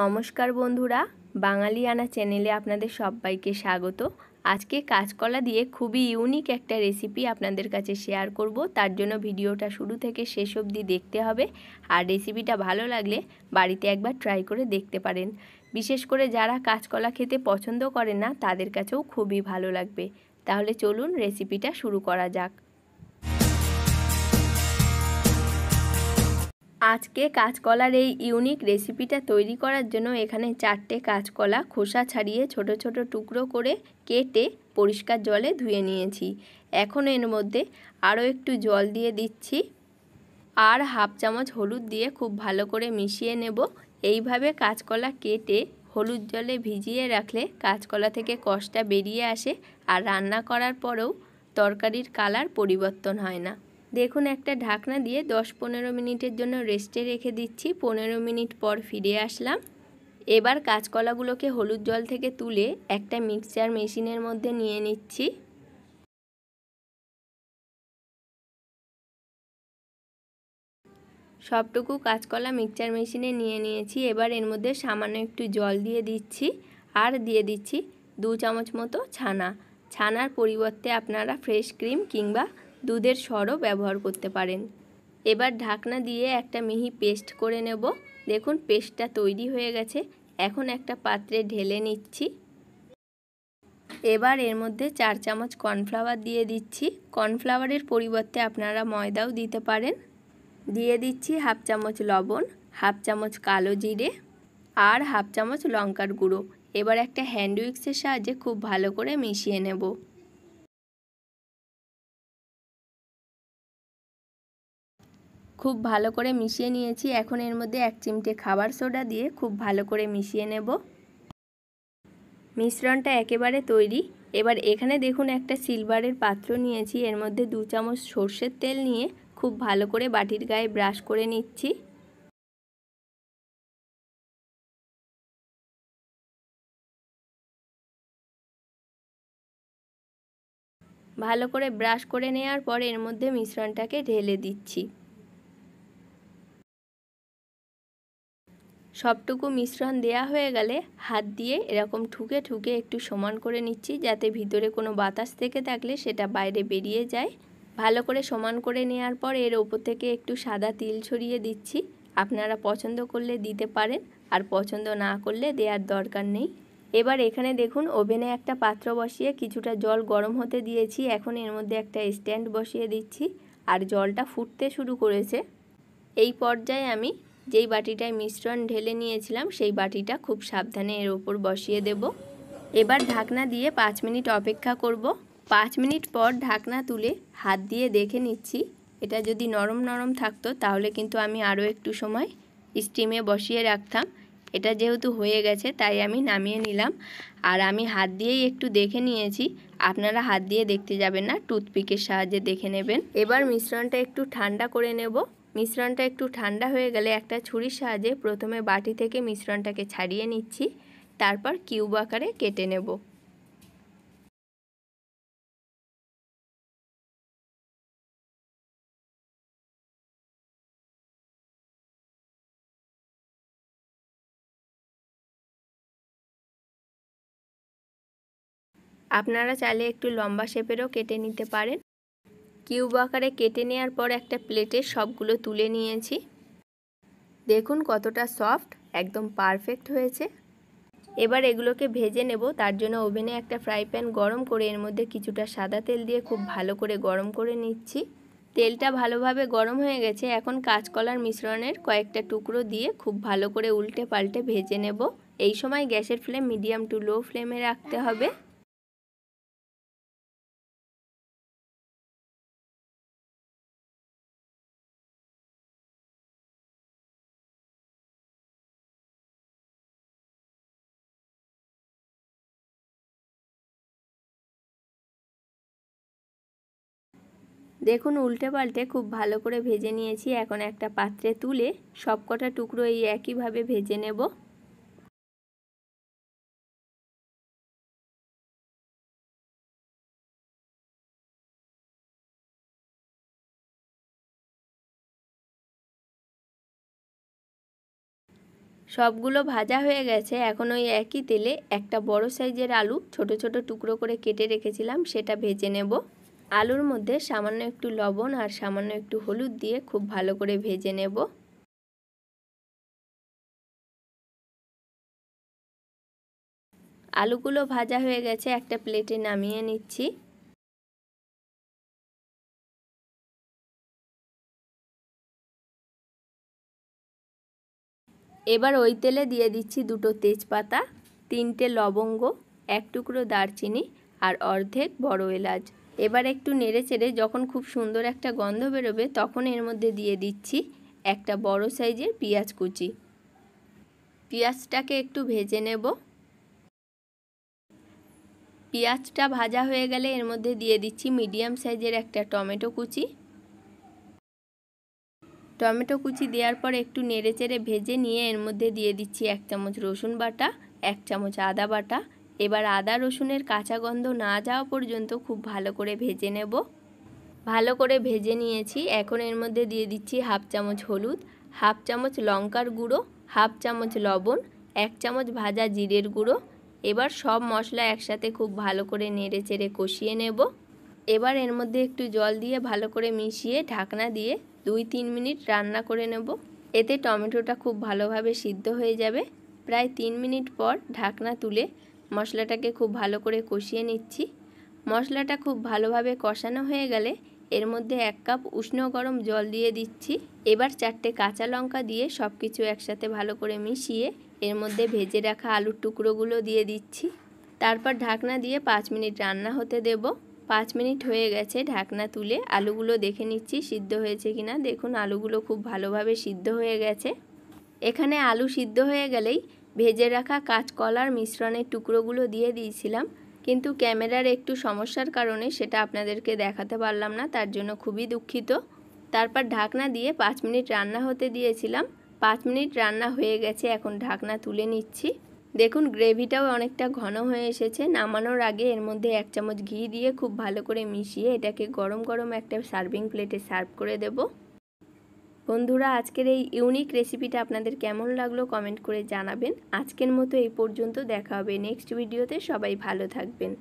নমস্কার বন্ধুরা বাঙালি আনা চ্যানেলে আপনাদের সবাইকে স্বাগত আজকে কাঁচকলা দিয়ে খুবই ইউনিক একটা রেসিপি আপনাদের কাছে শেয়ার করব তার জন্য ভিডিওটা শুরু থেকে শেষ অবধি দেখতে হবে আর রেসিপিটা ভালো লাগলে বাড়িতে একবার ট্রাই করে দেখতে পারেন বিশেষ করে যারা কাঁচকলা খেতে পছন্দ করেন না তাদের কাছেও খুবই ভালো লাগবে তাহলে চলুন রেসিপিটা শুরু করা যাক আজকে কাঁচকলার এই ইউনিক রেসিপিটা তৈরি করার জন্য এখানে চারটে কাঁচকলা খোসা ছাড়িয়ে ছোট ছোট টুকরো করে কেটে পরিষ্কার জলে ধুয়ে নিয়েছি এখন এর মধ্যে আরও একটু জল দিয়ে দিচ্ছি আর হাফ চামচ হলুদ দিয়ে খুব ভালো করে মিশিয়ে নেব এইভাবে কাঁচকলা কেটে হলুদ জলে ভিজিয়ে রাখলে কাঁচকলা থেকে কষটা বেরিয়ে আসে আর রান্না করার পরেও তরকারির কালার পরিবর্তন হয় না দেখুন একটা ঢাকনা দিয়ে দশ পনেরো মিনিটের জন্য রেস্টে রেখে দিচ্ছি পনেরো মিনিট পর ফিরে আসলাম এবার কাঁচকলাগুলোকে হলুদ জল থেকে তুলে একটা মিক্সচার মেশিনের মধ্যে নিয়ে নিচ্ছি সবটুকু কাঁচকলা মিক্সচার মেশিনে নিয়ে নিয়েছি এবার এর মধ্যে সামান্য একটু জল দিয়ে দিচ্ছি আর দিয়ে দিচ্ছি দু চামচ মতো ছানা ছানার পরিবর্তে আপনারা ফ্রেশ ক্রিম কিংবা দুধের সরও ব্যবহার করতে পারেন এবার ঢাকনা দিয়ে একটা মিহি পেস্ট করে নেব দেখুন পেস্টটা তৈরি হয়ে গেছে এখন একটা পাত্রে ঢেলে নিচ্ছি এবার এর মধ্যে চার চামচ কর্নফ্লাওয়ার দিয়ে দিচ্ছি কর্নফ্লাওয়ারের পরিবর্তে আপনারা ময়দাও দিতে পারেন দিয়ে দিচ্ছি হাফ চামচ লবণ হাফ চামচ কালো জিরে আর হাফ চামচ লঙ্কার গুঁড়ো এবার একটা হ্যান্ড উইক্সের সাহায্যে খুব ভালো করে মিশিয়ে নেব খুব ভালো করে মিশিয়ে নিয়েছি এখন এর মধ্যে এক চিমটে খাবার সোডা দিয়ে খুব ভালো করে মিশিয়ে নেব মিশ্রণটা একেবারে তৈরি এবার এখানে দেখুন একটা সিলভারের পাত্র নিয়েছি এর মধ্যে দু চামচ সর্ষের তেল নিয়ে খুব ভালো করে বাটির গায়ে ব্রাশ করে নিচ্ছি ভালো করে ব্রাশ করে নেওয়ার পর এর মধ্যে মিশ্রণটাকে ঢেলে দিচ্ছি সবটুকু মিশ্রণ দেয়া হয়ে গেলে হাত দিয়ে এরকম ঠুকে ঠুকে একটু সমান করে নিচ্ছি যাতে ভিতরে কোনো বাতাস থেকে থাকলে সেটা বাইরে বেরিয়ে যায় ভালো করে সমান করে নেওয়ার পর এর ওপর থেকে একটু সাদা তিল ছড়িয়ে দিচ্ছি আপনারা পছন্দ করলে দিতে পারেন আর পছন্দ না করলে দেওয়ার দরকার নেই এবার এখানে দেখুন ওভেনে একটা পাত্র বসিয়ে কিছুটা জল গরম হতে দিয়েছি এখন এর মধ্যে একটা স্ট্যান্ড বসিয়ে দিচ্ছি আর জলটা ফুটতে শুরু করেছে এই পর্যায়ে আমি যেই বাটিটায় মিশ্রণ ঢেলে নিয়েছিলাম সেই বাটিটা খুব সাবধানে এর ওপর বসিয়ে দেব এবার ঢাকনা দিয়ে পাঁচ মিনিট অপেক্ষা করব পাঁচ মিনিট পর ঢাকনা তুলে হাত দিয়ে দেখে নিচ্ছি এটা যদি নরম নরম থাকতো তাহলে কিন্তু আমি আরও একটু সময় স্টিমে বসিয়ে রাখতাম এটা যেহেতু হয়ে গেছে তাই আমি নামিয়ে নিলাম আর আমি হাত দিয়েই একটু দেখে নিয়েছি আপনারা হাত দিয়ে দেখতে যাবেন না টুথপিকের সাহায্যে দেখে নেবেন এবার মিশ্রণটা একটু ঠান্ডা করে নেব মিশ্রণটা একটু ঠান্ডা হয়ে গেলে একটা ছুরির সাহায্যে প্রথমে বাটি থেকে মিশ্রণটাকে ছাড়িয়ে নিচ্ছি তারপর কিউব আকারে কেটে নেব আপনারা চাইলে একটু লম্বা শেপেরও কেটে নিতে পারেন কিউব আকারে কেটে নেওয়ার পর একটা প্লেটে সবগুলো তুলে নিয়েছি দেখুন কতটা সফট একদম পারফেক্ট হয়েছে এবার এগুলোকে ভেজে নেব তার জন্য ওভেনে একটা ফ্রাই প্যান গরম করে এর মধ্যে কিছুটা সাদা তেল দিয়ে খুব ভালো করে গরম করে নিচ্ছি তেলটা ভালোভাবে গরম হয়ে গেছে এখন কাঁচকলার মিশ্রণের কয়েকটা টুকরো দিয়ে খুব ভালো করে উল্টে পাল্টে ভেজে নেব এই সময় গ্যাসের ফ্লেম মিডিয়াম টু লো ফ্লেমে রাখতে হবে দেখুন উল্টে পাল্টে খুব ভালো করে ভেজে নিয়েছি এখন একটা পাত্রে তুলে সবকটা টুকরো এই একইভাবে ভেজে নেব সবগুলো ভাজা হয়ে গেছে এখন ওই একই তেলে একটা বড় সাইজের আলু ছোট ছোট টুকরো করে কেটে রেখেছিলাম সেটা ভেজে নেব আলুর মধ্যে সামান্য একটু লবণ আর সামান্য একটু হলুদ দিয়ে খুব ভালো করে ভেজে নেব আলুগুলো ভাজা হয়ে গেছে একটা প্লেটে নামিয়ে নিচ্ছি এবার ওই তেলে দিয়ে দিচ্ছি দুটো তেজপাতা তিনটে লবঙ্গ এক টুকরো দারচিনি আর অর্ধেক বড় এলাচ এবার একটু নেড়ে চেড়ে যখন খুব সুন্দর একটা গন্ধ বেরোবে তখন এর মধ্যে দিয়ে দিচ্ছি একটা বড় সাইজের পেঁয়াজ কুচি পেঁয়াজটাকে একটু ভেজে নেব পেঁয়াজটা ভাজা হয়ে গেলে এর মধ্যে দিয়ে দিচ্ছি মিডিয়াম সাইজের একটা টমেটো কুচি টমেটো কুচি দেওয়ার পর একটু নেড়েচেড়ে ভেজে নিয়ে এর মধ্যে দিয়ে দিচ্ছি এক চামচ রসুন বাটা এক চামচ আদা বাটা এবার আদা রসুনের কাঁচা গন্ধ না যাওয়া পর্যন্ত খুব ভালো করে ভেজে নেব ভালো করে ভেজে নিয়েছি এখন এর মধ্যে দিয়ে দিচ্ছি হাফ চামচ হলুদ হাফ চামচ লঙ্কার গুঁড়ো হাফ চামচ লবণ এক চামচ ভাজা জিরের গুঁড়ো এবার সব মশলা একসাথে খুব ভালো করে নেড়ে চেড়ে কষিয়ে নেব এবার এর মধ্যে একটু জল দিয়ে ভালো করে মিশিয়ে ঢাকনা দিয়ে দুই তিন মিনিট রান্না করে নেব এতে টমেটোটা খুব ভালোভাবে সিদ্ধ হয়ে যাবে প্রায় তিন মিনিট পর ঢাকনা তুলে মশলাটাকে খুব ভালো করে কষিয়ে নিচ্ছি মশলাটা খুব ভালোভাবে কষানো হয়ে গেলে এর মধ্যে এক কাপ উষ্ণ গরম জল দিয়ে দিচ্ছি এবার চারটে কাঁচা লঙ্কা দিয়ে সব কিছু একসাথে ভালো করে মিশিয়ে এর মধ্যে ভেজে রাখা আলুর টুকরোগুলো দিয়ে দিচ্ছি তারপর ঢাকনা দিয়ে পাঁচ মিনিট রান্না হতে দেব পাঁচ মিনিট হয়ে গেছে ঢাকনা তুলে আলুগুলো দেখে নিচ্ছি সিদ্ধ হয়েছে কিনা দেখুন আলুগুলো খুব ভালোভাবে সিদ্ধ হয়ে গেছে এখানে আলু সিদ্ধ হয়ে গেলেই ভেজে রাখা কাঁচকলার মিশ্রণের টুকরোগুলো দিয়ে দিয়েছিলাম কিন্তু ক্যামেরার একটু সমস্যার কারণে সেটা আপনাদেরকে দেখাতে পারলাম না তার জন্য খুবই দুঃখিত তারপর ঢাকনা দিয়ে পাঁচ মিনিট রান্না হতে দিয়েছিলাম পাঁচ মিনিট রান্না হয়ে গেছে এখন ঢাকনা তুলে নিচ্ছি দেখুন গ্রেভিটাও অনেকটা ঘন হয়ে এসেছে নামানোর আগে এর মধ্যে এক চামচ ঘি দিয়ে খুব ভালো করে মিশিয়ে এটাকে গরম গরম একটা সার্ভিং প্লেটে সার্ভ করে দেবো বন্ধুরা আজকের এই ইউনিক রেসিপিটা আপনাদের কেমন লাগলো কমেন্ট করে জানাবেন আজকের মতো এই পর্যন্ত দেখা হবে নেক্সট ভিডিওতে সবাই ভালো থাকবেন